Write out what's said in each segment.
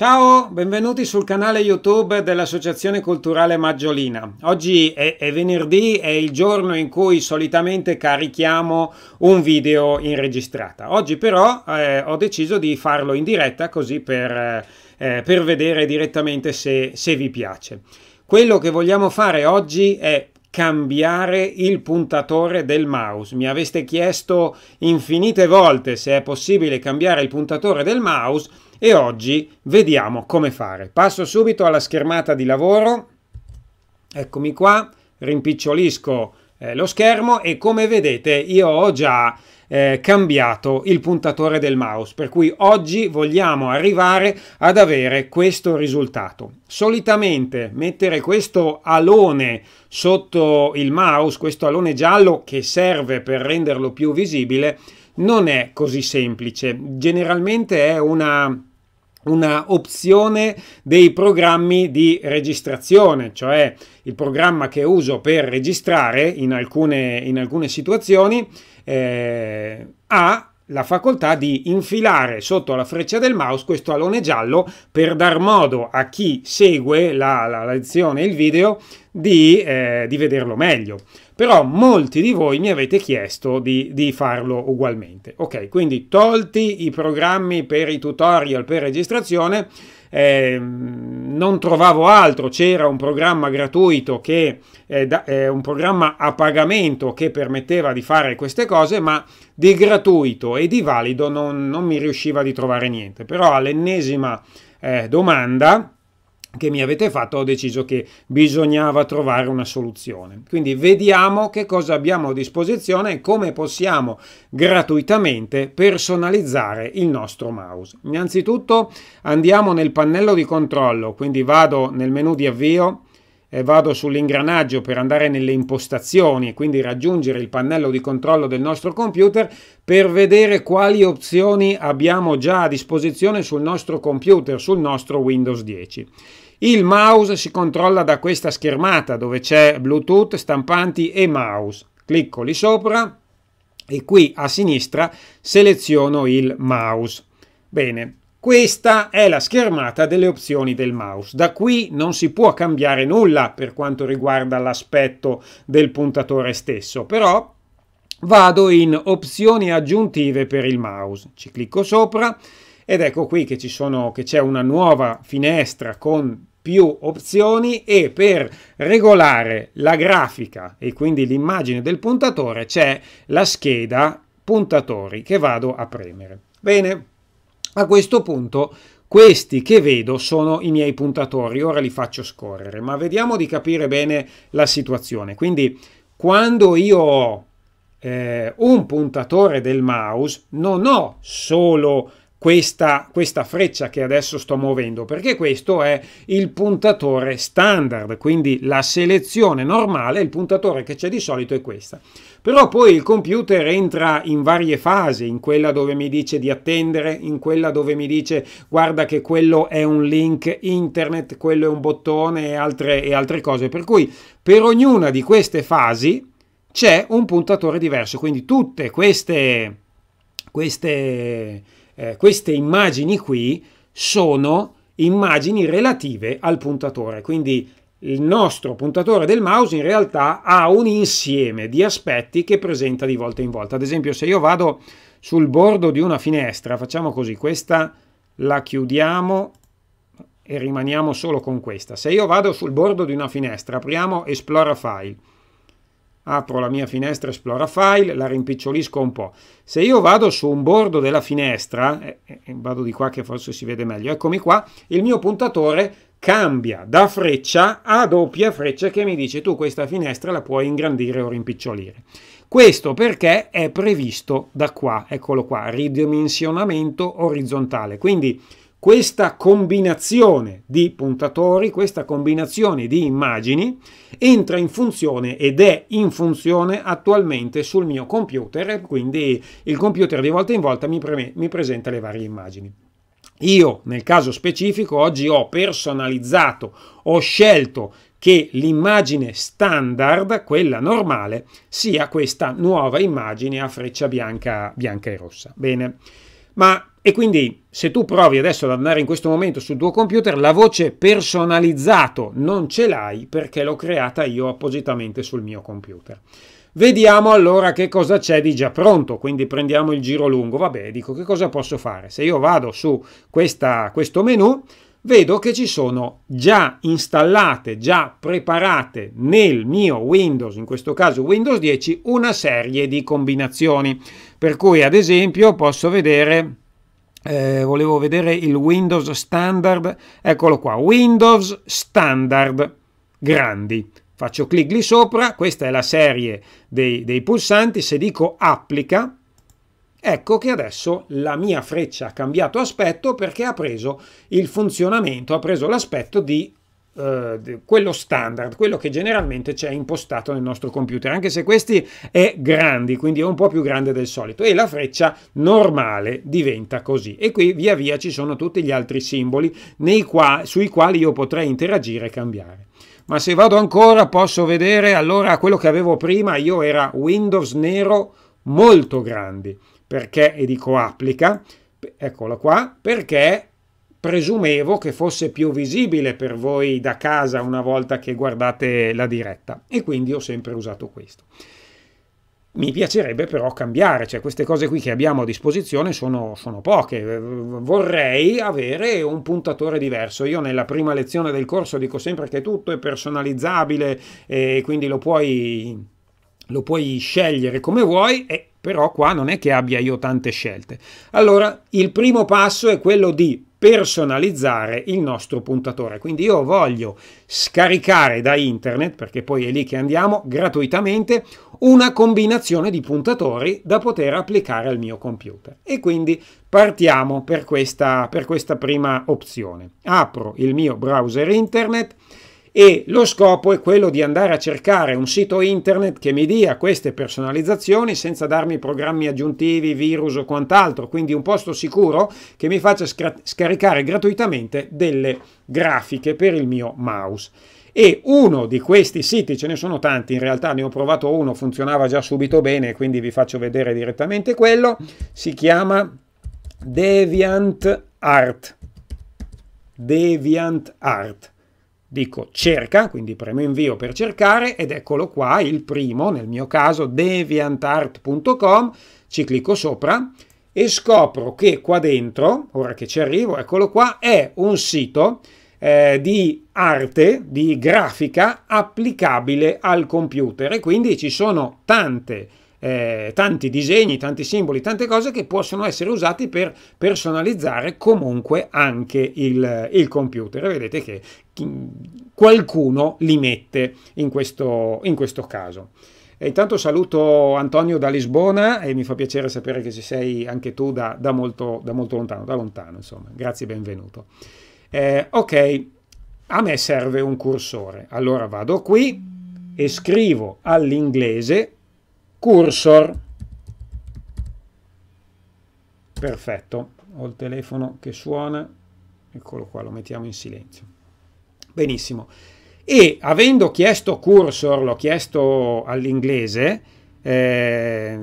Ciao, benvenuti sul canale YouTube dell'Associazione Culturale Maggiolina. Oggi è, è, venerdì, è il giorno in cui solitamente carichiamo un video in registrata. Oggi però eh, ho deciso di farlo in diretta così per, eh, eh per vedere direttamente se, se vi piace. Quello che vogliamo fare oggi è cambiare il puntatore del mouse. Mi aveste chiesto infinite volte se è possibile cambiare il puntatore del mouse e oggi vediamo come fare. Passo subito alla schermata di lavoro, eccomi qua, rimpicciolisco eh, lo schermo e come vedete io ho già eh, cambiato il puntatore del mouse per cui oggi vogliamo arrivare ad avere questo risultato solitamente mettere questo alone sotto il mouse questo alone giallo che serve per renderlo più visibile non è così semplice generalmente è una una opzione dei programmi di registrazione, cioè il programma che uso per registrare in alcune, in alcune situazioni eh, ha la facoltà di infilare sotto la freccia del mouse questo alone giallo per dar modo a chi segue la, la lezione, il video, di, eh, di vederlo meglio però molti di voi mi avete chiesto di, di, farlo ugualmente. Ok, quindi tolti i programmi per i tutorial per registrazione, eh, non trovavo altro, c'era un programma gratuito che eh, da, eh, un programma a pagamento che permetteva di fare queste cose, ma di gratuito e di valido non, non mi riusciva di trovare niente. Però all'ennesima eh, domanda che mi avete fatto ho deciso che bisognava trovare una soluzione. Quindi vediamo che cosa abbiamo a disposizione e come possiamo gratuitamente personalizzare il nostro mouse. Innanzitutto andiamo nel pannello di controllo, quindi vado nel menu di avvio e vado sull'ingranaggio per andare nelle impostazioni e quindi raggiungere il pannello di controllo del nostro computer per vedere quali opzioni abbiamo già a disposizione sul nostro computer, sul nostro Windows 10. Il mouse si controlla da questa schermata dove c'è Bluetooth, stampanti e mouse. Clicco lì sopra e qui a sinistra seleziono il mouse. Bene, questa è la schermata delle opzioni del mouse. Da qui non si può cambiare nulla per quanto riguarda l'aspetto del puntatore stesso, però vado in opzioni aggiuntive per il mouse. Ci clicco sopra ed ecco qui che c'è una nuova finestra con più opzioni e per regolare la grafica e quindi l'immagine del puntatore c'è la scheda puntatori che vado a premere. Bene, a questo punto questi che vedo sono i miei puntatori, ora li faccio scorrere, ma vediamo di capire bene la situazione. Quindi quando io ho eh, un puntatore del mouse non ho solo questa, questa, freccia che adesso sto muovendo perché questo è il puntatore standard quindi la selezione normale il puntatore che c'è di solito è questa però poi il computer entra in varie fasi in quella dove mi dice di attendere in quella dove mi dice guarda che quello è un link internet quello è un bottone e altre, e altre cose per cui per ognuna di queste fasi c'è un puntatore diverso quindi tutte queste queste eh, queste immagini qui sono immagini relative al puntatore, quindi il nostro puntatore del mouse in realtà ha un insieme di aspetti che presenta di volta in volta. Ad esempio se io vado sul bordo di una finestra, facciamo così, questa la chiudiamo e rimaniamo solo con questa. Se io vado sul bordo di una finestra, apriamo Explora File, apro la mia finestra esplora file, la rimpicciolisco un po'. Se io vado su un bordo della finestra, eh, eh, vado di qua che forse si vede meglio, eccomi qua, il mio puntatore cambia da freccia a doppia freccia che mi dice tu questa finestra la puoi ingrandire o rimpicciolire. Questo perché è previsto da qua, eccolo qua, ridimensionamento orizzontale. Quindi questa combinazione di puntatori, questa combinazione di immagini entra in funzione ed è in funzione attualmente sul mio computer e quindi il computer di volta in volta mi, pre mi presenta le varie immagini. Io nel caso specifico oggi ho personalizzato, ho scelto che l'immagine standard, quella normale, sia questa nuova immagine a freccia bianca, bianca e rossa. Bene, ma e quindi se tu provi adesso ad andare in questo momento sul tuo computer, la voce personalizzato non ce l'hai perché l'ho creata io appositamente sul mio computer. Vediamo allora che cosa c'è di già pronto, quindi prendiamo il giro lungo, vabbè, dico che cosa posso fare? Se io vado su questa, questo menu, vedo che ci sono già installate, già preparate nel mio Windows, in questo caso Windows 10, una serie di combinazioni. Per cui ad esempio posso vedere eh, volevo vedere il Windows standard, eccolo qua, Windows standard grandi. Faccio clic lì sopra, questa è la serie dei, dei pulsanti, se dico applica, Ecco che adesso la mia freccia ha cambiato aspetto perché ha preso il funzionamento, ha preso l'aspetto di eh, quello standard, quello che generalmente c'è impostato nel nostro computer, anche se questi è grandi, quindi è un po' più grande del solito e la freccia normale diventa così e qui via via ci sono tutti gli altri simboli qua, sui quali io potrei interagire e cambiare ma se vado ancora posso vedere allora quello che avevo prima io era Windows nero molto grandi perché e dico applica eccolo qua perché presumevo che fosse più visibile per voi da casa una volta che guardate la diretta e quindi ho sempre usato questo. Mi piacerebbe però cambiare, cioè queste cose qui che abbiamo a disposizione sono, sono poche, vorrei avere un puntatore diverso. Io nella prima lezione del corso dico sempre che tutto è personalizzabile e quindi lo puoi lo puoi scegliere come vuoi e però qua non è che abbia io tante scelte. Allora, il primo passo è quello di personalizzare il nostro puntatore. Quindi io voglio scaricare da internet, perché poi è lì che andiamo, gratuitamente, una combinazione di puntatori da poter applicare al mio computer. E quindi partiamo per questa, per questa prima opzione. Apro il mio browser internet, e lo scopo è quello di andare a cercare un sito internet che mi dia queste personalizzazioni senza darmi programmi aggiuntivi, virus o quant'altro, quindi un posto sicuro che mi faccia scaricare gratuitamente delle grafiche per il mio mouse e uno di questi siti, ce ne sono tanti in realtà, ne ho provato uno, funzionava già subito bene, quindi vi faccio vedere direttamente quello, si chiama DeviantArt. DeviantArt. Deviant Art dico cerca, quindi premo invio per cercare ed eccolo qua il primo, nel mio caso deviantart.com, ci clicco sopra e scopro che qua dentro, ora che ci arrivo, eccolo qua, è un sito eh, di arte, di grafica applicabile al computer e quindi ci sono tante eh, tanti disegni, tanti simboli, tante cose che possono essere usati per personalizzare comunque anche il, il computer. Vedete che qualcuno li mette in questo, in questo caso. E intanto saluto Antonio da Lisbona e mi fa piacere sapere che ci sei anche tu da, da, molto, da molto, lontano, da lontano insomma. Grazie, benvenuto. Eh, ok, a me serve un cursore. Allora vado qui e scrivo all'inglese cursor perfetto ho il telefono che suona eccolo qua lo mettiamo in silenzio benissimo e avendo chiesto cursor l'ho chiesto all'inglese eh,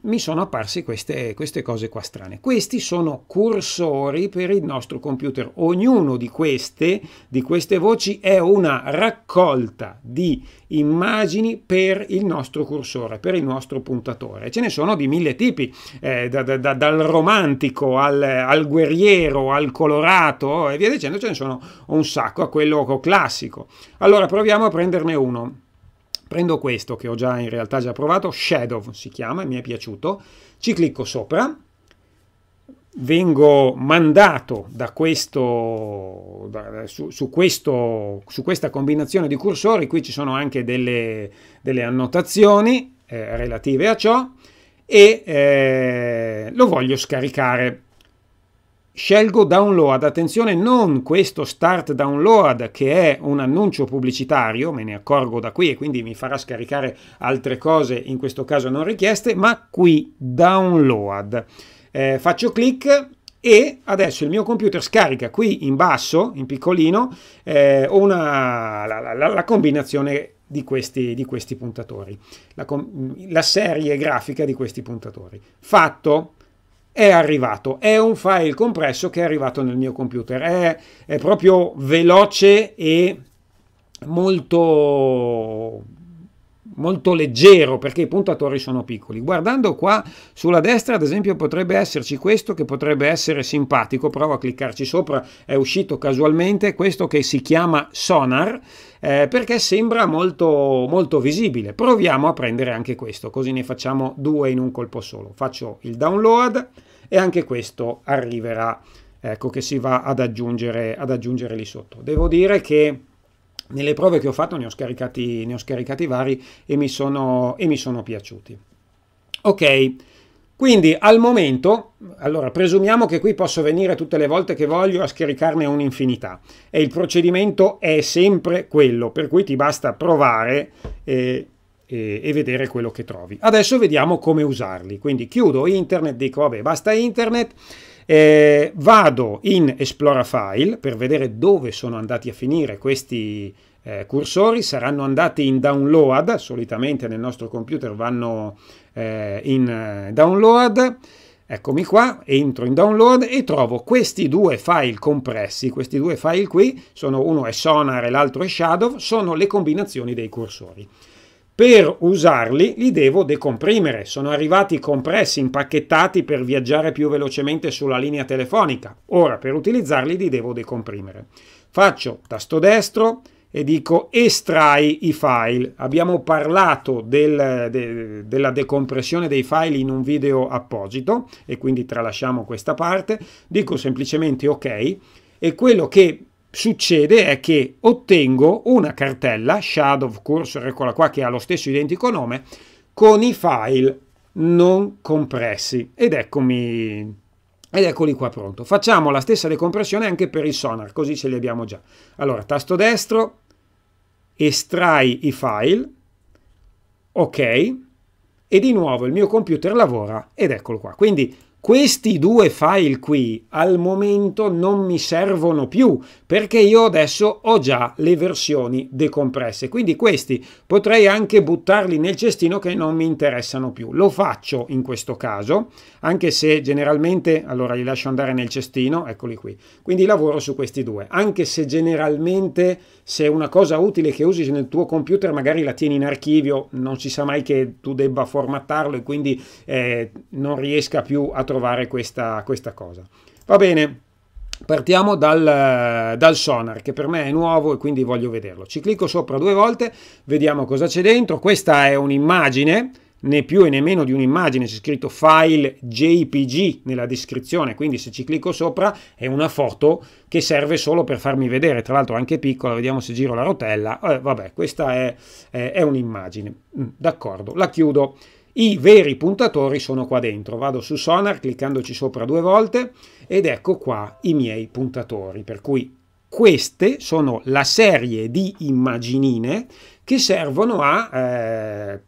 mi sono apparse queste, queste cose qua strane. Questi sono cursori per il nostro computer. Ognuno di queste, di queste voci è una raccolta di immagini per il nostro cursore, per il nostro puntatore. Ce ne sono di mille tipi, eh, da, da, da, dal romantico al, al, guerriero, al colorato e via dicendo, ce ne sono un sacco, a quello classico. Allora proviamo a prenderne uno. Prendo questo che ho già in realtà già provato, Shadow si chiama, mi è piaciuto, ci clicco sopra, vengo mandato da questo, da, su, su, questo, su questa combinazione di cursori, qui ci sono anche delle, delle annotazioni eh, relative a ciò, e eh, lo voglio scaricare Scelgo download, attenzione non questo start download che è un annuncio pubblicitario, me ne accorgo da qui e quindi mi farà scaricare altre cose in questo caso non richieste, ma qui download. Eh, faccio clic e adesso il mio computer scarica qui in basso, in piccolino, eh, una, la, la, la combinazione di questi, di questi puntatori, la, la serie grafica di questi puntatori. Fatto, è arrivato, è un file compresso che è arrivato nel mio computer, è, è proprio veloce e molto molto leggero perché i puntatori sono piccoli. Guardando qua sulla destra, ad esempio, potrebbe esserci questo che potrebbe essere simpatico. Provo a cliccarci sopra, è uscito casualmente questo che si chiama Sonar eh, perché sembra molto, molto visibile. Proviamo a prendere anche questo, così ne facciamo due in un colpo solo. Faccio il download e anche questo arriverà, ecco che si va ad aggiungere, ad aggiungere lì sotto. Devo dire che nelle prove che ho fatto ne ho scaricati, ne ho scaricati vari e mi, sono, e mi sono piaciuti. Ok, quindi al momento, allora presumiamo che qui posso venire tutte le volte che voglio a scaricarne un'infinità e il procedimento è sempre quello, per cui ti basta provare eh, e, e, vedere quello che trovi. Adesso vediamo come usarli, quindi chiudo internet, dico vabbè basta internet, eh, vado in esplora file per vedere dove sono andati a finire questi eh, cursori, saranno andati in download, solitamente nel nostro computer vanno eh, in eh, download, Eccomi qua, entro in download e trovo questi due file compressi, questi due file qui, sono uno è Sonar e l'altro è Shadow, sono le combinazioni dei cursori. Per usarli li devo decomprimere. Sono arrivati compressi, impacchettati per viaggiare più velocemente sulla linea telefonica. Ora per utilizzarli li devo decomprimere. Faccio tasto destro e dico estrai i file. Abbiamo parlato del, de, della decompressione dei file in un video apposito e quindi tralasciamo questa parte. Dico semplicemente ok e quello che succede è che ottengo una cartella, shadow cursor, eccola qua, che ha lo stesso identico nome, con i file non compressi. Ed eccomi ed eccoli qua pronto. Facciamo la stessa decompressione anche per il sonar, così ce li abbiamo già. Allora, tasto destro, estrai i file, ok, e di nuovo il mio computer lavora ed eccolo qua. Quindi questi due file qui al momento non mi servono più perché io adesso ho già le versioni decompresse quindi questi potrei anche buttarli nel cestino che non mi interessano più lo faccio in questo caso anche se generalmente allora li lascio andare nel cestino eccoli qui quindi lavoro su questi due anche se generalmente se è una cosa utile che usi nel tuo computer magari la tieni in archivio, non si sa mai che tu debba formattarlo e quindi eh, non riesca più a trovare questa, questa cosa. Va bene. Partiamo dal, dal, sonar che per me è nuovo e quindi voglio vederlo. Ci clicco sopra due volte, vediamo cosa c'è dentro. Questa è un'immagine né più e né meno di un'immagine, c'è scritto file JPG nella descrizione, quindi se ci clicco sopra è una foto che serve solo per farmi vedere, tra l'altro anche piccola, vediamo se giro la rotella, eh, vabbè questa è, è, è un'immagine, mm, d'accordo, la chiudo. I veri puntatori sono qua dentro, vado su Sonar cliccandoci sopra due volte ed ecco qua i miei puntatori, per cui queste sono la serie di immaginine che servono a eh,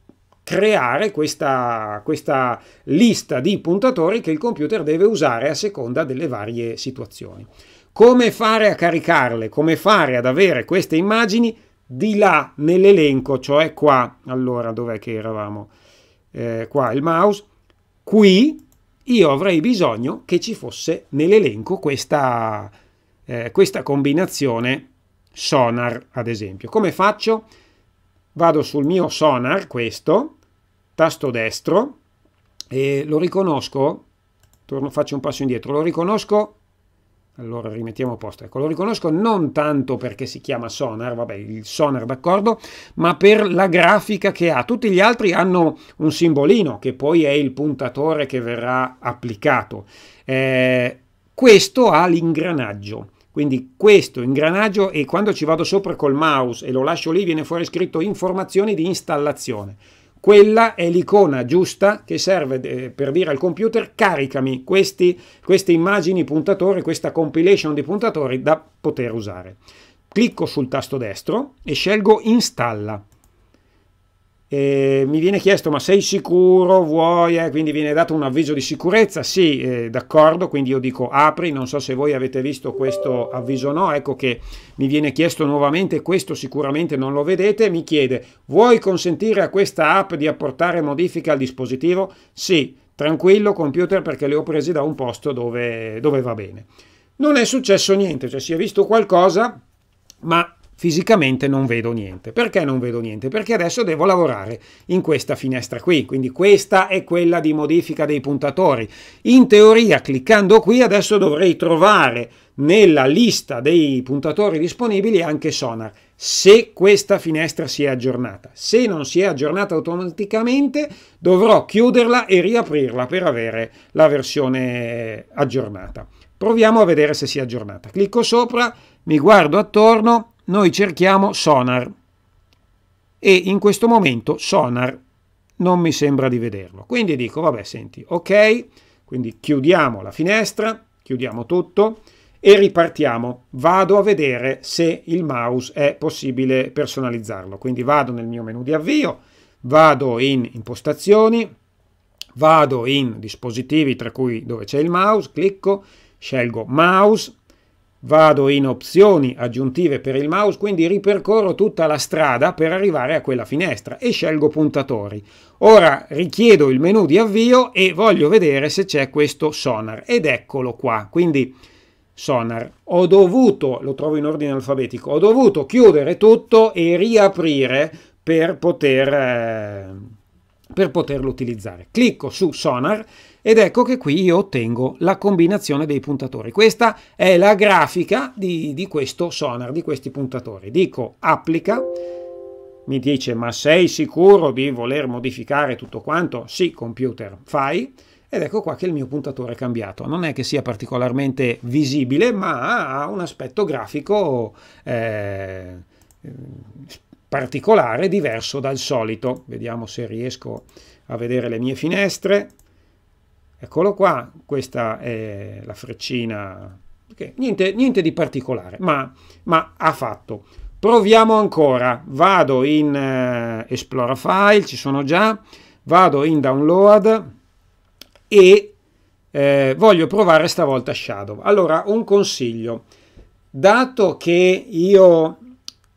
creare questa, questa lista di puntatori che il computer deve usare a seconda delle varie situazioni. Come fare a caricarle? Come fare ad avere queste immagini? Di là nell'elenco, cioè qua, allora dov'è che eravamo? Eh, qua il mouse, qui io avrei bisogno che ci fosse nell'elenco questa, eh, questa combinazione sonar, ad esempio. Come faccio? Vado sul mio sonar, questo, tasto destro e lo riconosco, torno, faccio un passo indietro, lo riconosco, allora rimettiamo a posto, ecco, lo riconosco non tanto perché si chiama sonar, vabbè, il sonar d'accordo, ma per la grafica che ha. Tutti gli altri hanno un simbolino che poi è il puntatore che verrà applicato. Eh, questo ha l'ingranaggio. Quindi questo ingranaggio e quando ci vado sopra col mouse e lo lascio lì viene fuori scritto informazioni di installazione. Quella è l'icona giusta che serve eh, per dire al computer caricami questi, queste immagini puntatori, questa compilation di puntatori da poter usare. Clicco sul tasto destro e scelgo installa. Eh, mi viene chiesto ma sei sicuro, vuoi, eh? quindi viene dato un avviso di sicurezza, sì, eh, d'accordo, quindi io dico apri, non so se voi avete visto questo avviso o no, ecco che mi viene chiesto nuovamente, questo sicuramente non lo vedete, mi chiede vuoi consentire a questa app di apportare modifiche al dispositivo? Sì, tranquillo computer perché le ho prese da un posto dove, dove va bene. Non è successo niente, cioè si è visto qualcosa, ma fisicamente non vedo niente. Perché non vedo niente? Perché adesso devo lavorare in questa finestra qui, quindi questa è quella di modifica dei puntatori. In teoria, cliccando qui, adesso dovrei trovare nella lista dei puntatori disponibili anche Sonar se questa finestra si è aggiornata. Se non si è aggiornata automaticamente dovrò chiuderla e riaprirla per avere la versione aggiornata. Proviamo a vedere se si è aggiornata. Clicco sopra, mi guardo attorno, noi cerchiamo sonar e in questo momento sonar non mi sembra di vederlo. Quindi dico, vabbè, senti, ok, quindi chiudiamo la finestra, chiudiamo tutto e ripartiamo. Vado a vedere se il mouse è possibile personalizzarlo. Quindi vado nel mio menu di avvio, vado in impostazioni, vado in dispositivi tra cui dove c'è il mouse, clicco, scelgo mouse, vado in opzioni aggiuntive per il mouse, quindi ripercorro tutta la strada per arrivare a quella finestra e scelgo puntatori. Ora richiedo il menu di avvio e voglio vedere se c'è questo sonar ed eccolo qua. Quindi sonar. Ho dovuto, lo trovo in ordine alfabetico, ho dovuto chiudere tutto e riaprire per, poter, eh, per poterlo utilizzare. Clicco su sonar ed ecco che qui io ottengo la combinazione dei puntatori. Questa è la grafica di, di questo sonar, di questi puntatori. Dico applica, mi dice ma sei sicuro di voler modificare tutto quanto? Sì, computer, fai. Ed ecco qua che il mio puntatore è cambiato. Non è che sia particolarmente visibile, ma ha un aspetto grafico eh, particolare, diverso dal solito. Vediamo se riesco a vedere le mie finestre. Eccolo qua, questa è la freccina, okay. niente, niente, di particolare, ma, ma, ha fatto. Proviamo ancora, vado in eh, Explora File, ci sono già, vado in Download e eh, voglio provare stavolta Shadow. Allora, un consiglio, dato che io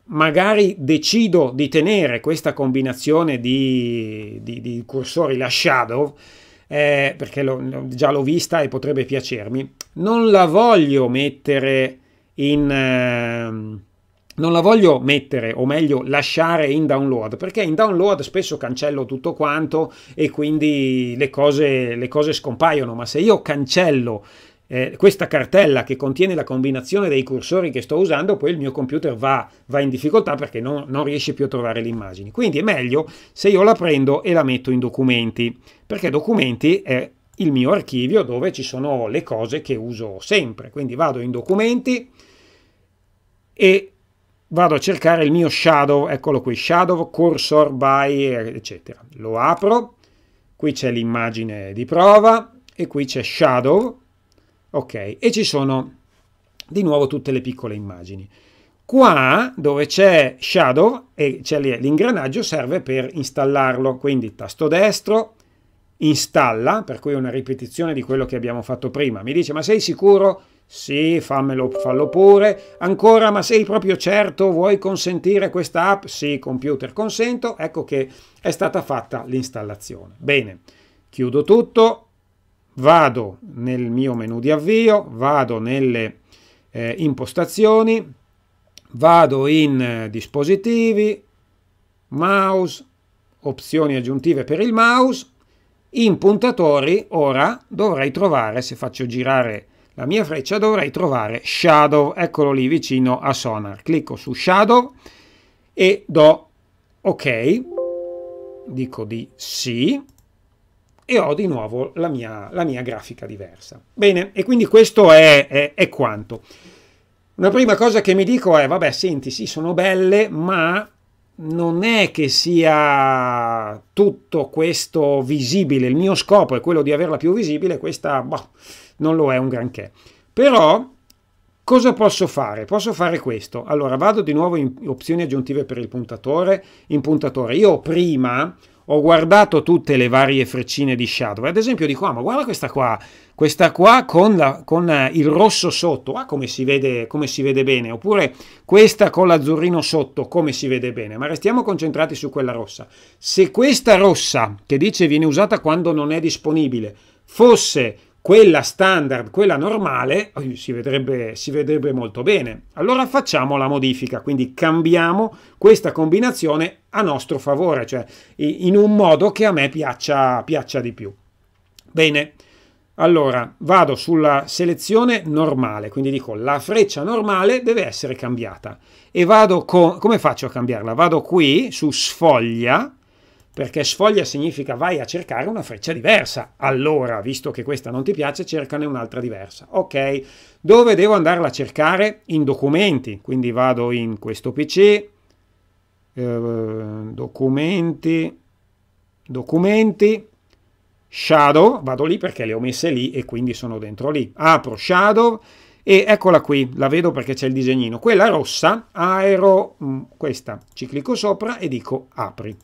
magari decido di tenere questa combinazione di, di, di cursori, la Shadow, eh, perché lo, già l'ho vista e potrebbe piacermi, non la voglio mettere in... Eh, non la voglio mettere, o meglio lasciare in download, perché in download spesso cancello tutto quanto e quindi le cose, le cose scompaiono, ma se io cancello eh, questa cartella che contiene la combinazione dei cursori che sto usando, poi il mio computer va, va in difficoltà perché non, non, riesce più a trovare le immagini. Quindi è meglio se io la prendo e la metto in documenti, perché documenti è il mio archivio dove ci sono le cose che uso sempre. Quindi vado in documenti e vado a cercare il mio shadow, eccolo qui, shadow cursor by, eccetera. Lo apro, qui c'è l'immagine di prova e qui c'è shadow Ok, e ci sono di nuovo tutte le piccole immagini. Qua dove c'è shadow e c'è l'ingranaggio serve per installarlo, quindi tasto destro, installa, per cui è una ripetizione di quello che abbiamo fatto prima. Mi dice ma sei sicuro? Sì, fammelo, fallo pure. Ancora, ma sei proprio certo? Vuoi consentire questa app? Sì, computer, consento. Ecco che è stata fatta l'installazione. Bene, chiudo tutto, vado nel mio menu di avvio, vado nelle eh, impostazioni, vado in eh, dispositivi, mouse, opzioni aggiuntive per il mouse, in puntatori ora dovrei trovare, se faccio girare la mia freccia, dovrei trovare shadow, eccolo lì vicino a sonar. Clicco su shadow e do ok, dico di sì, e ho di nuovo la mia, la mia grafica diversa. Bene, e quindi questo è, è, è quanto. Una prima cosa che mi dico è, vabbè, senti, sì, sono belle, ma non è che sia tutto questo visibile, il mio scopo è quello di averla più visibile, questa boh, non lo è un granché. Però cosa posso fare? Posso fare questo. Allora vado di nuovo in opzioni aggiuntive per il puntatore, in puntatore. Io prima ho guardato tutte le varie freccine di shadow. Ad esempio di qua, ah, ma guarda questa qua, questa qua con, la, con eh, il rosso sotto, ah, come si, vede, come si vede bene, oppure questa con l'azzurrino sotto, come si vede bene. Ma restiamo concentrati su quella rossa. Se questa rossa, che dice viene usata quando non è disponibile, fosse quella standard, quella normale, si vedrebbe, si vedrebbe molto bene. Allora facciamo la modifica, quindi cambiamo questa combinazione a nostro favore, cioè in un modo che a me piaccia, piaccia di più. Bene, allora vado sulla selezione normale, quindi dico la freccia normale deve essere cambiata e vado con... come faccio a cambiarla? Vado qui su sfoglia, perché sfoglia significa vai a cercare una freccia diversa. Allora, visto che questa non ti piace, cercane un'altra diversa. Ok, dove devo andarla a cercare? In documenti, quindi vado in questo PC, eh, documenti, documenti, shadow, vado lì perché le ho messe lì e quindi sono dentro lì. Apro shadow e eccola qui, la vedo perché c'è il disegnino. Quella rossa, aero, mm, questa, ci clicco sopra e dico apri.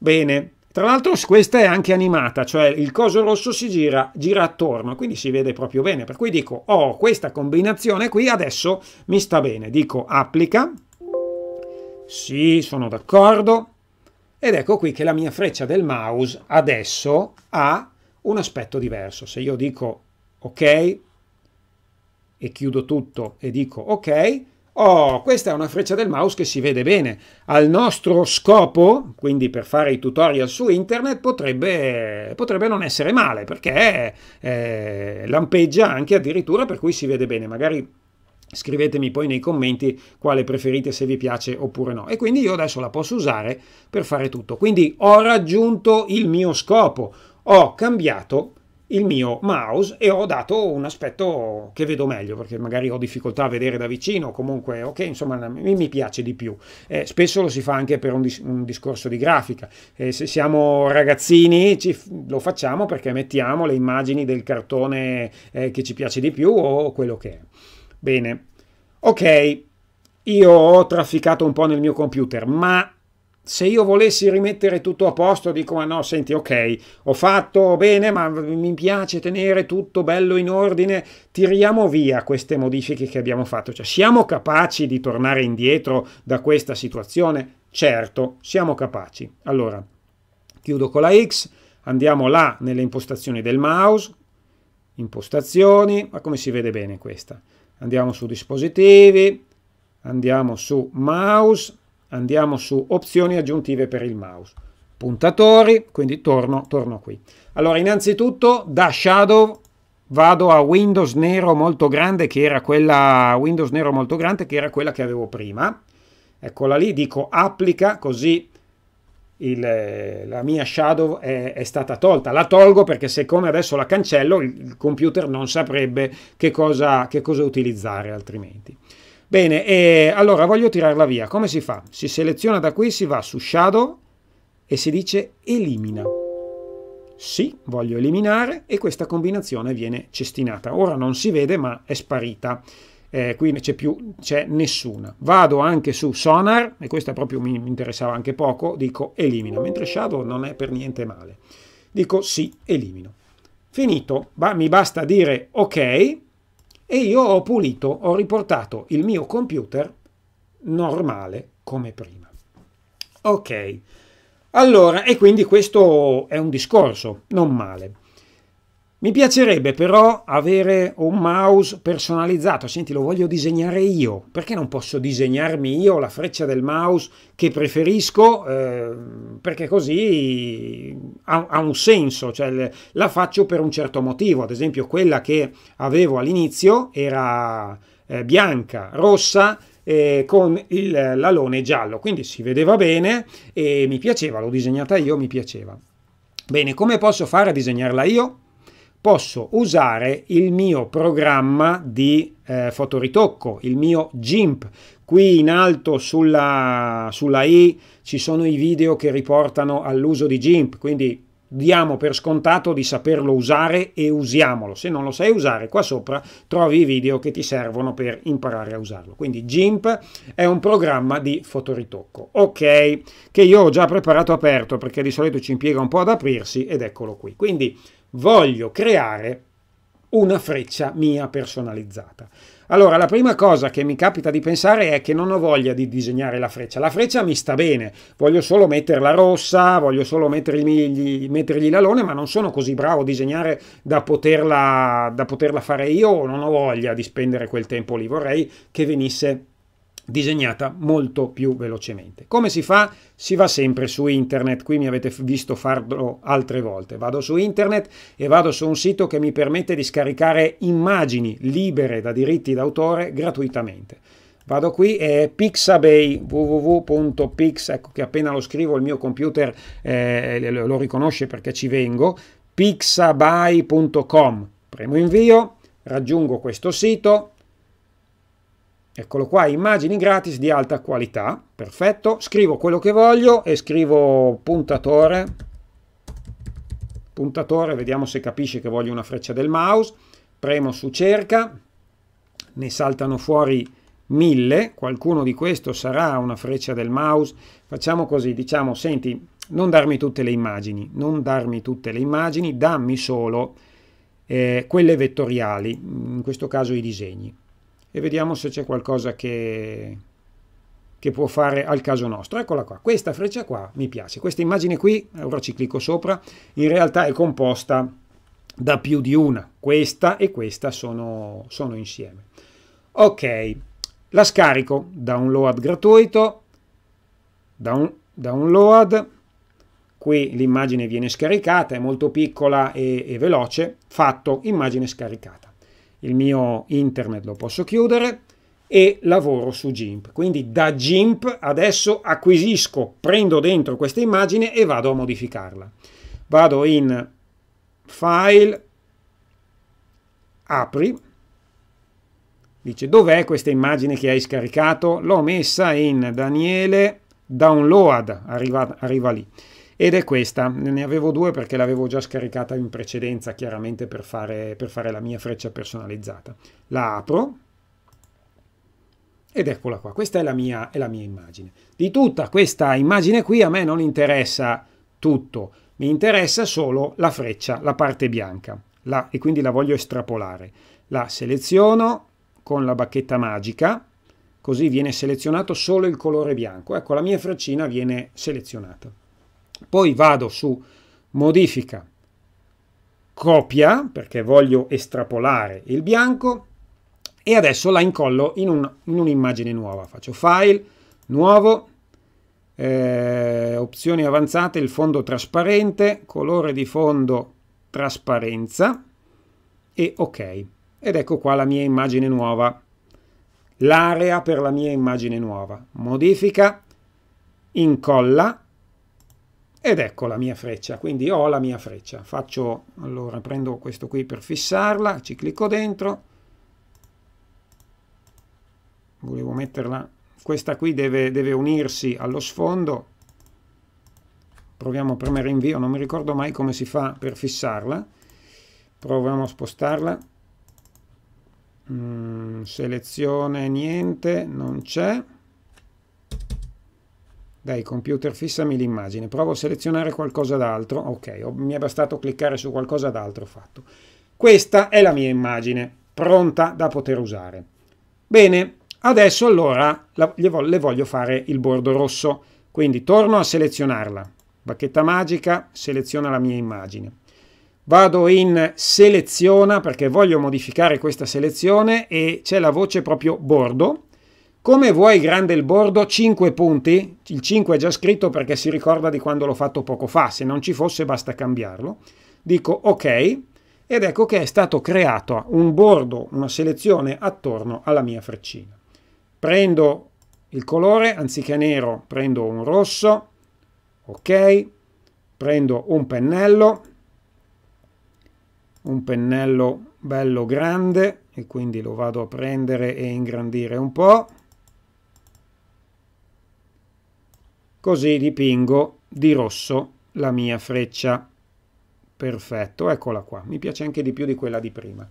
Bene, tra l'altro questa è anche animata, cioè il coso rosso si gira, gira attorno, quindi si vede proprio bene. Per cui dico, oh, questa combinazione qui adesso mi sta bene. Dico applica, sì, sono d'accordo, ed ecco qui che la mia freccia del mouse adesso ha un aspetto diverso. Se io dico ok e chiudo tutto e dico ok, Oh, questa è una freccia del mouse che si vede bene. Al nostro scopo, quindi per fare i tutorial su internet, potrebbe, potrebbe non essere male, perché eh, lampeggia anche addirittura per cui si vede bene. Magari scrivetemi poi nei commenti quale preferite, se vi piace oppure no. E quindi io adesso la posso usare per fare tutto. Quindi ho raggiunto il mio scopo. Ho cambiato il mio mouse e ho dato un aspetto che vedo meglio perché magari ho difficoltà a vedere da vicino comunque ok insomma mi piace di più eh, spesso lo si fa anche per un, dis un discorso di grafica eh, se siamo ragazzini lo facciamo perché mettiamo le immagini del cartone eh, che ci piace di più o quello che è bene ok io ho trafficato un po' nel mio computer ma se io volessi rimettere tutto a posto, dico ma no, senti, ok, ho fatto bene, ma mi piace tenere tutto bello in ordine, tiriamo via queste modifiche che abbiamo fatto, cioè siamo capaci di tornare indietro da questa situazione? Certo, siamo capaci. Allora, chiudo con la X, andiamo là nelle impostazioni del mouse, impostazioni, ma come si vede bene questa? Andiamo su dispositivi, andiamo su mouse, andiamo su opzioni aggiuntive per il mouse, puntatori, quindi torno, torno qui. Allora innanzitutto da shadow vado a Windows nero molto grande che era quella Windows nero molto grande che era quella che avevo prima. Eccola lì, dico applica così il, la mia shadow è, è, stata tolta. La tolgo perché siccome adesso la cancello il computer non saprebbe che cosa, che cosa utilizzare altrimenti. Bene, e allora voglio tirarla via. Come si fa? Si seleziona da qui, si va su Shadow e si dice elimina. Sì, voglio eliminare e questa combinazione viene cestinata. Ora non si vede ma è sparita. Eh, qui c'è più, c'è nessuna. Vado anche su Sonar, e questa proprio mi interessava anche poco, dico elimina, mentre Shadow non è per niente male. Dico sì, elimino. Finito, ba mi basta dire ok, e io ho pulito, ho riportato il mio computer normale come prima. Ok, allora, e quindi questo è un discorso, non male. Mi piacerebbe però avere un mouse personalizzato, senti lo voglio disegnare io, perché non posso disegnarmi io la freccia del mouse che preferisco? Eh, perché così ha, ha, un senso, cioè la faccio per un certo motivo, ad esempio quella che avevo all'inizio era eh, bianca, rossa, eh, con il, l'alone giallo, quindi si vedeva bene e mi piaceva, l'ho disegnata io, mi piaceva. Bene, come posso fare a disegnarla io? posso usare il mio programma di eh, fotoritocco, il mio GIMP. Qui in alto sulla, sulla I ci sono i video che riportano all'uso di GIMP, quindi diamo per scontato di saperlo usare e usiamolo. Se non lo sai usare, qua sopra trovi i video che ti servono per imparare a usarlo. Quindi GIMP è un programma di fotoritocco. Ok, che io ho già preparato aperto perché di solito ci impiega un po' ad aprirsi ed eccolo qui. Quindi voglio creare una freccia mia personalizzata. Allora, la prima cosa che mi capita di pensare è che non ho voglia di disegnare la freccia. La freccia mi sta bene, voglio solo metterla rossa, voglio solo mettergli, mettergli l'alone, ma non sono così bravo a disegnare da poterla, da poterla fare io, non ho voglia di spendere quel tempo lì, vorrei che venisse disegnata molto più velocemente. Come si fa? Si va sempre su internet, qui mi avete visto farlo altre volte. Vado su internet e vado su un sito che mi permette di scaricare immagini libere da diritti d'autore gratuitamente. Vado qui, è Pixabay, www.pix, ecco che appena lo scrivo il mio computer eh, lo riconosce perché ci vengo, pixabay.com. Premo invio, raggiungo questo sito, Eccolo qua, immagini gratis di alta qualità, perfetto, scrivo quello che voglio e scrivo puntatore, puntatore, vediamo se capisce che voglio una freccia del mouse, premo su cerca, ne saltano fuori mille. qualcuno di questo sarà una freccia del mouse, facciamo così, diciamo, senti, non darmi tutte le immagini, non darmi tutte le immagini, dammi solo eh, quelle vettoriali, in questo caso i disegni e vediamo se c'è qualcosa che, che può fare al caso nostro. Eccola qua, questa freccia qua mi piace. Questa immagine qui, ora ci clicco sopra, in realtà è composta da più di una. Questa e questa sono, sono insieme. Ok, la scarico, download gratuito, down, download, qui l'immagine viene scaricata, è molto piccola e, e veloce, fatto, immagine scaricata il mio internet lo posso chiudere e lavoro su GIMP. Quindi da GIMP adesso acquisisco, prendo dentro questa immagine e vado a modificarla. Vado in File, Apri, dice dov'è questa immagine che hai scaricato? L'ho messa in Daniele Download, arriva, arriva lì ed è questa, ne avevo due perché l'avevo già scaricata in precedenza chiaramente per fare, per fare la mia freccia personalizzata. La apro ed eccola qua, questa è la, mia, è la mia immagine. Di tutta questa immagine qui a me non interessa tutto, mi interessa solo la freccia, la parte bianca, la, e quindi la voglio estrapolare. La seleziono con la bacchetta magica, così viene selezionato solo il colore bianco. Ecco, la mia freccina viene selezionata. Poi vado su modifica, copia, perché voglio estrapolare il bianco, e adesso la incollo in, un'immagine un nuova. Faccio file, nuovo, eh, opzioni avanzate, il fondo trasparente, colore di fondo trasparenza e ok. Ed ecco qua la mia immagine nuova, l'area per la mia immagine nuova. Modifica, incolla ed ecco la mia freccia quindi ho la mia freccia faccio allora prendo questo qui per fissarla ci clicco dentro volevo metterla questa qui deve, deve unirsi allo sfondo proviamo a premere invio non mi ricordo mai come si fa per fissarla proviamo a spostarla mm, selezione niente non c'è dai, computer fissami l'immagine. Provo a selezionare qualcosa d'altro. Ok, mi è bastato cliccare su qualcosa d'altro fatto. Questa è la mia immagine, pronta da poter usare. Bene, adesso allora le voglio fare il bordo rosso. Quindi torno a selezionarla. Bacchetta magica, seleziona la mia immagine. Vado in seleziona perché voglio modificare questa selezione e c'è la voce proprio bordo come vuoi grande il bordo, 5 punti, il 5 è già scritto perché si ricorda di quando l'ho fatto poco fa, se non ci fosse basta cambiarlo. Dico ok ed ecco che è stato creato un bordo, una selezione attorno alla mia freccina. Prendo il colore, anziché nero prendo un rosso, ok, prendo un pennello, un pennello bello grande e quindi lo vado a prendere e ingrandire un po', così dipingo di rosso la mia freccia. Perfetto, eccola qua, mi piace anche di più di quella di prima.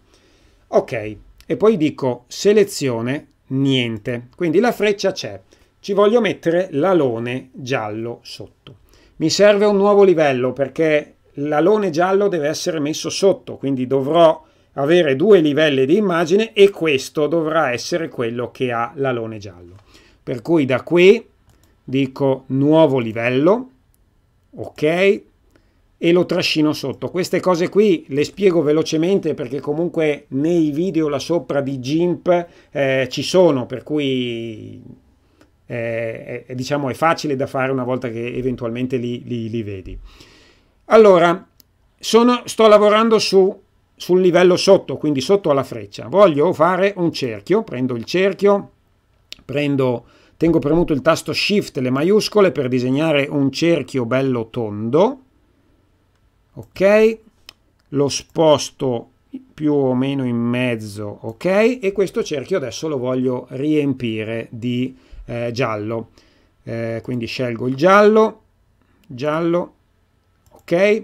Ok, e poi dico selezione, niente, quindi la freccia c'è. Ci voglio mettere l'alone giallo sotto. Mi serve un nuovo livello perché l'alone giallo deve essere messo sotto, quindi dovrò avere due livelli di immagine e questo dovrà essere quello che ha l'alone giallo. Per cui da qui dico nuovo livello, ok, e lo trascino sotto. Queste cose qui le spiego velocemente perché comunque nei video là sopra di GIMP eh, ci sono, per cui eh, è, diciamo, è facile da fare una volta che eventualmente li, li, li vedi. Allora, sono, sto lavorando su, sul livello sotto, quindi sotto alla freccia. Voglio fare un cerchio, prendo il cerchio, prendo Tengo premuto il tasto Shift e le maiuscole per disegnare un cerchio bello tondo. Ok, lo sposto più o meno in mezzo, ok? E questo cerchio adesso lo voglio riempire di eh, giallo. Eh, quindi scelgo il giallo, giallo, ok?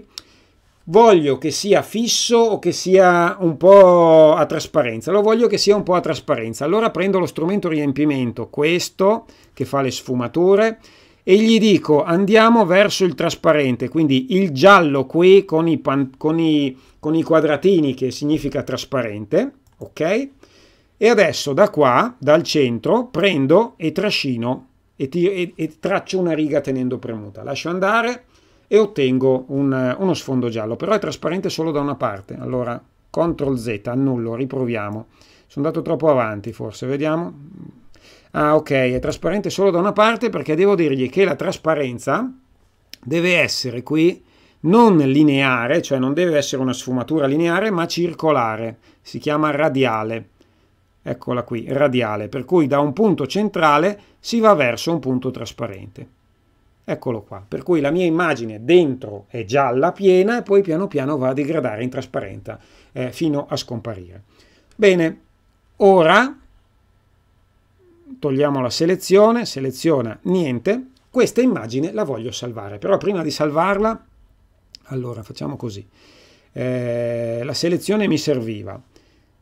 voglio che sia fisso o che sia un po' a trasparenza, lo voglio che sia un po' a trasparenza, allora prendo lo strumento riempimento, questo che fa le sfumature, e gli dico andiamo verso il trasparente, quindi il giallo qui con i, con i, con i quadratini che significa trasparente, ok? E adesso da qua, dal centro, prendo e trascino e, ti, e, e traccio una riga tenendo premuta, lascio andare, e ottengo un, eh, uno sfondo giallo, però è trasparente solo da una parte. Allora, CTRL Z, annullo, riproviamo. Sono andato troppo avanti forse, vediamo. Ah ok, è trasparente solo da una parte perché devo dirgli che la trasparenza deve essere qui non lineare, cioè non deve essere una sfumatura lineare, ma circolare. Si chiama radiale. Eccola qui, radiale, per cui da un punto centrale si va verso un punto trasparente. Eccolo qua, per cui la mia immagine dentro è gialla piena e poi piano piano va a degradare in trasparenza eh, fino a scomparire. Bene, ora togliamo la selezione, seleziona niente, questa immagine la voglio salvare, però prima di salvarla, allora facciamo così, eh, la selezione mi serviva,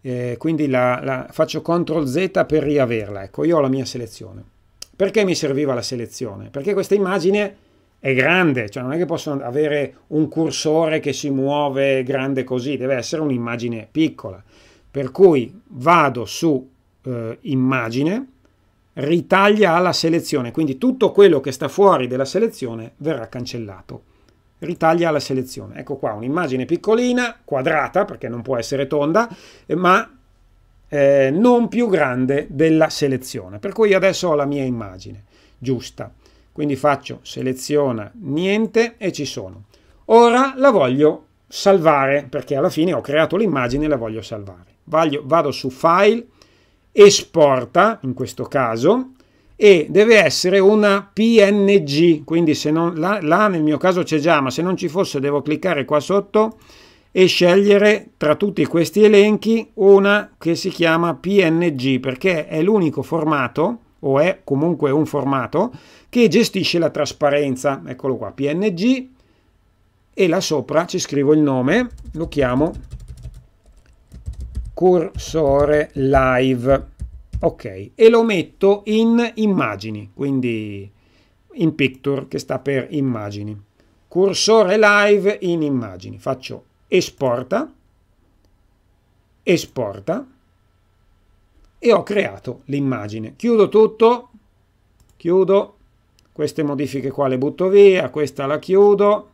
eh, quindi la, la faccio CTRL Z per riaverla, ecco io ho la mia selezione perché mi serviva la selezione? Perché questa immagine è grande, cioè non è che posso avere un cursore che si muove grande così, deve essere un'immagine piccola. Per cui vado su eh, immagine, ritaglia alla selezione, quindi tutto quello che sta fuori della selezione verrà cancellato. Ritaglia alla selezione. Ecco qua un'immagine piccolina, quadrata, perché non può essere tonda, ma eh, non più grande della selezione. Per cui adesso ho la mia immagine giusta. Quindi faccio seleziona niente e ci sono. Ora la voglio salvare perché alla fine ho creato l'immagine e la voglio salvare. Vaglio, vado su file, esporta in questo caso e deve essere una PNG, quindi se non, là, là nel mio caso c'è già, ma se non ci fosse devo cliccare qua sotto e scegliere tra tutti questi elenchi una che si chiama PNG perché è l'unico formato o è comunque un formato che gestisce la trasparenza. Eccolo qua, PNG e là sopra ci scrivo il nome, lo chiamo cursore live. Ok, e lo metto in immagini, quindi in picture che sta per immagini. Cursore live in immagini. Faccio esporta, esporta e ho creato l'immagine. Chiudo tutto, chiudo, queste modifiche qua le butto via, questa la chiudo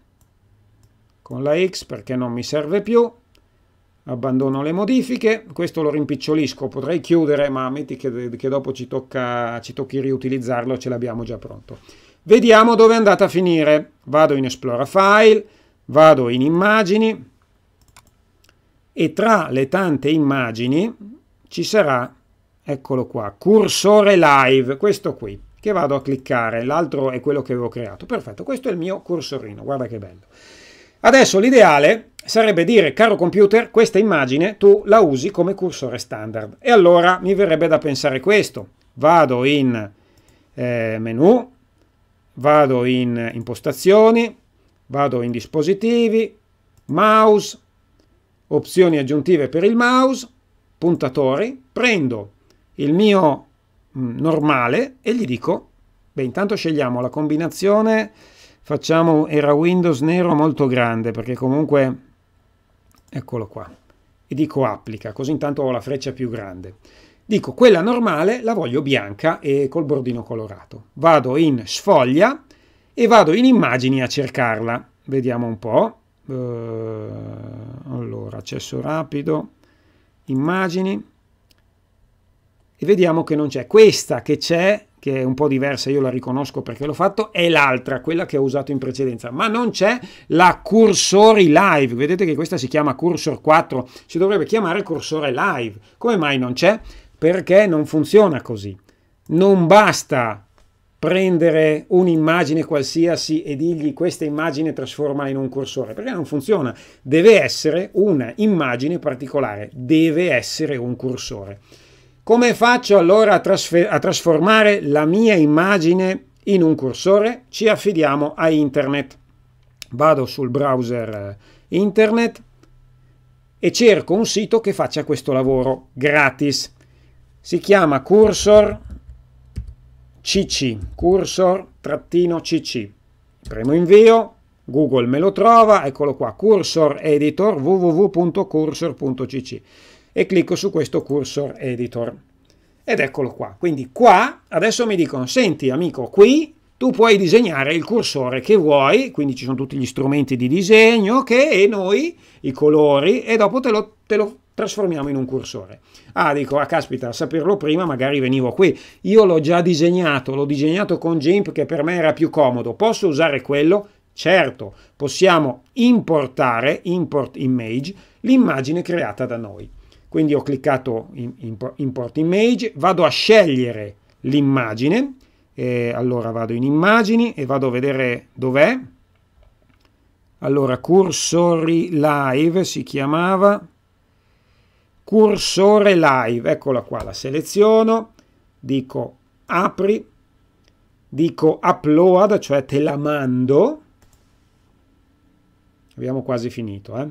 con la X perché non mi serve più, abbandono le modifiche, questo lo rimpicciolisco, potrei chiudere ma metti che, che dopo ci, tocca, ci tocchi riutilizzarlo, ce l'abbiamo già pronto. Vediamo dove è andata a finire, vado in Esplora File, vado in Immagini, e tra le tante immagini ci sarà, eccolo qua, cursore live, questo qui, che vado a cliccare, l'altro è quello che avevo creato. Perfetto, questo è il mio cursorino, guarda che bello. Adesso l'ideale sarebbe dire, caro computer, questa immagine tu la usi come cursore standard. E allora mi verrebbe da pensare questo. Vado in eh, menu, vado in impostazioni, vado in dispositivi, mouse, opzioni aggiuntive per il mouse, puntatori, prendo il mio mm, normale e gli dico, beh intanto scegliamo la combinazione, facciamo, era Windows nero molto grande perché comunque, eccolo qua, e dico applica, così intanto ho la freccia più grande. Dico quella normale la voglio bianca e col bordino colorato. Vado in sfoglia e vado in immagini a cercarla. Vediamo un po' eh, allora accesso rapido immagini e vediamo che non c'è questa che c'è che è un po' diversa, io la riconosco perché l'ho fatto, è l'altra, quella che ho usato in precedenza, ma non c'è la Cursori Live, vedete che questa si chiama Cursor 4, si dovrebbe chiamare Cursore Live, come mai non c'è? Perché non funziona così, non basta prendere un'immagine qualsiasi e dirgli questa immagine trasforma in un cursore, perché non funziona. Deve essere una immagine particolare, deve essere un cursore. Come faccio allora a, trasfer- a trasformare la mia immagine in un cursore? Ci affidiamo a internet. Vado sul browser eh, internet e cerco un sito che faccia questo lavoro gratis. Si chiama Cursor CC, cursor-cc. Premo invio, Google me lo trova, eccolo qua, cursor editor www.cursor.cc e clicco su questo cursor editor ed eccolo qua. Quindi qua adesso mi dicono, senti amico, qui tu puoi disegnare il cursore che vuoi, quindi ci sono tutti gli strumenti di disegno che e noi i colori e dopo te lo, te lo trasformiamo in un cursore ah dico, ah caspita, a saperlo prima magari venivo qui, io l'ho già disegnato, l'ho disegnato con GIMP che per me era più comodo, posso usare quello? Certo, possiamo importare, import image, l'immagine creata da noi. Quindi ho cliccato in, import image, vado a scegliere l'immagine, e allora vado in immagini e vado a vedere dov'è. Allora, Cursori Live si chiamava, cursore live, eccola qua, la seleziono, dico apri, dico upload, cioè te la mando, abbiamo quasi finito, eh?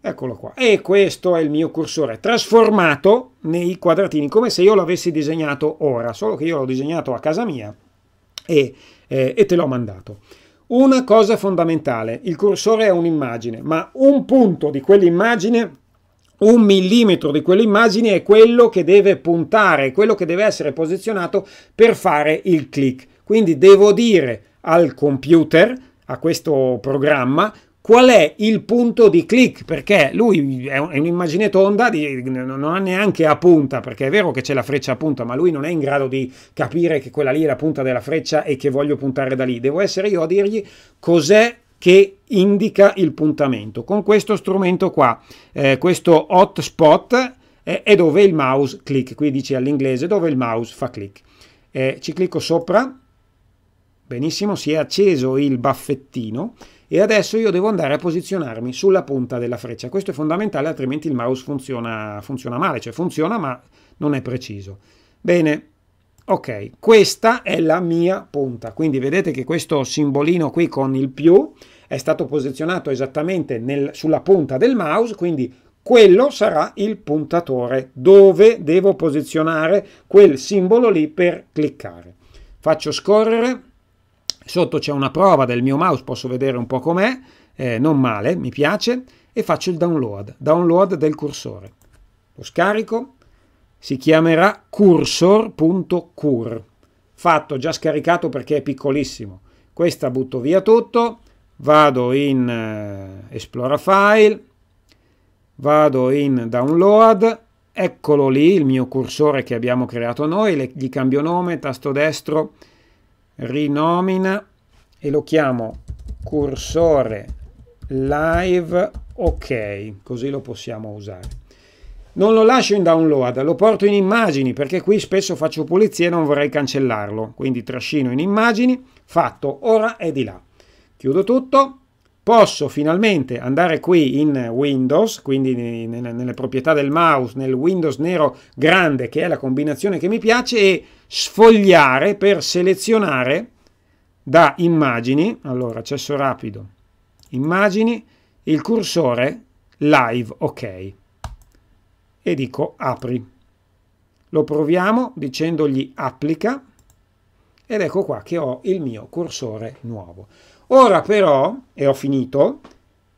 eccolo qua, e questo è il mio cursore trasformato nei quadratini, come se io l'avessi disegnato ora, solo che io l'ho disegnato a casa mia e, eh, e te l'ho mandato. Una cosa fondamentale, il cursore è un'immagine, ma un punto di quell'immagine un millimetro di quell'immagine è quello che deve puntare, quello che deve essere posizionato per fare il click. Quindi devo dire al computer, a questo programma, qual è il punto di click, perché lui è un'immagine tonda, di, non ha neanche a punta, perché è vero che c'è la freccia a punta, ma lui non è in grado di capire che quella lì è la punta della freccia e che voglio puntare da lì. Devo essere io a dirgli cos'è che indica il puntamento. Con questo strumento qua, eh, questo hotspot, eh, è dove il mouse click, qui dice all'inglese dove il mouse fa click. Eh, ci clicco sopra, benissimo, si è acceso il baffettino e adesso io devo andare a posizionarmi sulla punta della freccia. Questo è fondamentale, altrimenti il mouse funziona, funziona male, cioè funziona ma non è preciso. Bene, Ok, questa è la mia punta, quindi vedete che questo simbolino qui con il più è stato posizionato esattamente nel, sulla punta del mouse, quindi quello sarà il puntatore dove devo posizionare quel simbolo lì per cliccare. Faccio scorrere, sotto c'è una prova del mio mouse, posso vedere un po' com'è, eh, non male, mi piace, e faccio il download, download del cursore. Lo scarico, si chiamerà cursor.cur, fatto già scaricato perché è piccolissimo. Questa butto via tutto, vado in eh, Esplora File, vado in Download, eccolo lì il mio cursore che abbiamo creato noi, le, gli cambio nome, tasto destro, rinomina e lo chiamo cursore live ok, così lo possiamo usare. Non lo lascio in download, lo porto in immagini perché qui spesso faccio pulizia e non vorrei cancellarlo. Quindi trascino in immagini, fatto, ora è di là. Chiudo tutto, posso finalmente andare qui in Windows, quindi nelle proprietà del mouse, nel Windows nero grande che è la combinazione che mi piace e sfogliare per selezionare da immagini, allora accesso rapido, immagini, il cursore live, ok e dico apri. Lo proviamo dicendogli applica ed ecco qua che ho il mio cursore nuovo. Ora però, e ho finito,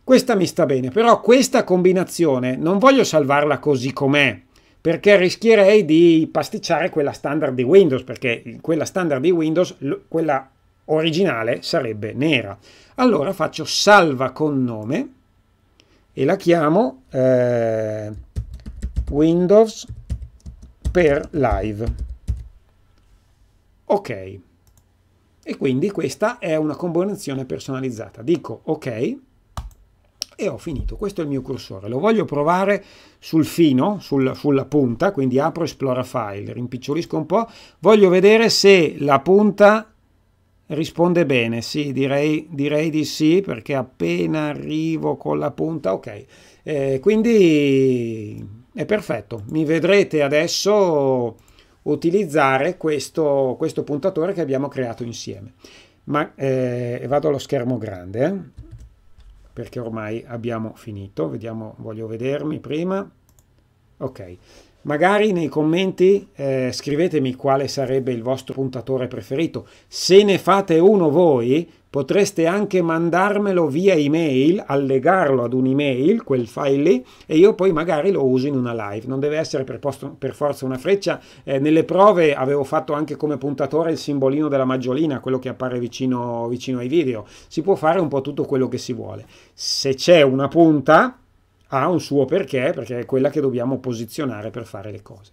questa mi sta bene, però questa combinazione non voglio salvarla così com'è, perché rischierei di pasticciare quella standard di Windows, perché quella standard di Windows, quella originale, sarebbe nera. Allora faccio salva con nome e la chiamo... Eh, Windows per live. Ok. E quindi questa è una combinazione personalizzata. Dico ok e ho finito. Questo è il mio cursore. Lo voglio provare sul fino, sul, sulla punta, quindi apro Esplora File, rimpicciolisco un po'. Voglio vedere se la punta risponde bene. Sì, direi, direi di sì, perché appena arrivo con la punta, ok. Eh, quindi è perfetto. Mi vedrete adesso utilizzare questo, questo puntatore che abbiamo creato insieme. Ma eh, vado allo schermo grande, eh, perché ormai abbiamo finito. Vediamo, voglio vedermi prima. Ok. Magari nei commenti eh, scrivetemi quale sarebbe il vostro puntatore preferito. Se ne fate uno voi, potreste anche mandarmelo via email, allegarlo ad un'email, quel file lì, e io poi magari lo uso in una live. Non deve essere per, posto, per forza una freccia. Eh, nelle prove avevo fatto anche come puntatore il simbolino della maggiolina, quello che appare vicino, vicino ai video. Si può fare un po' tutto quello che si vuole. Se c'è una punta, ha un suo perché, perché è quella che dobbiamo posizionare per fare le cose.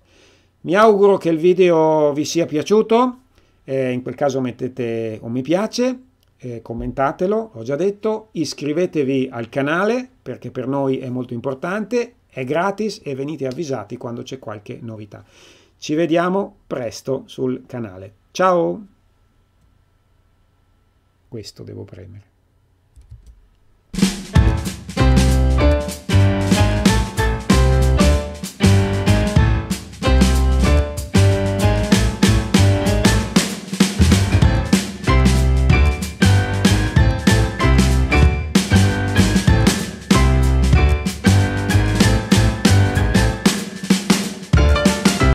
Mi auguro che il video vi sia piaciuto, eh, in quel caso mettete un mi piace, eh, commentatelo, ho già detto, iscrivetevi al canale perché per noi è molto importante, è gratis e venite avvisati quando c'è qualche novità. Ci vediamo presto sul canale. Ciao! Questo devo premere.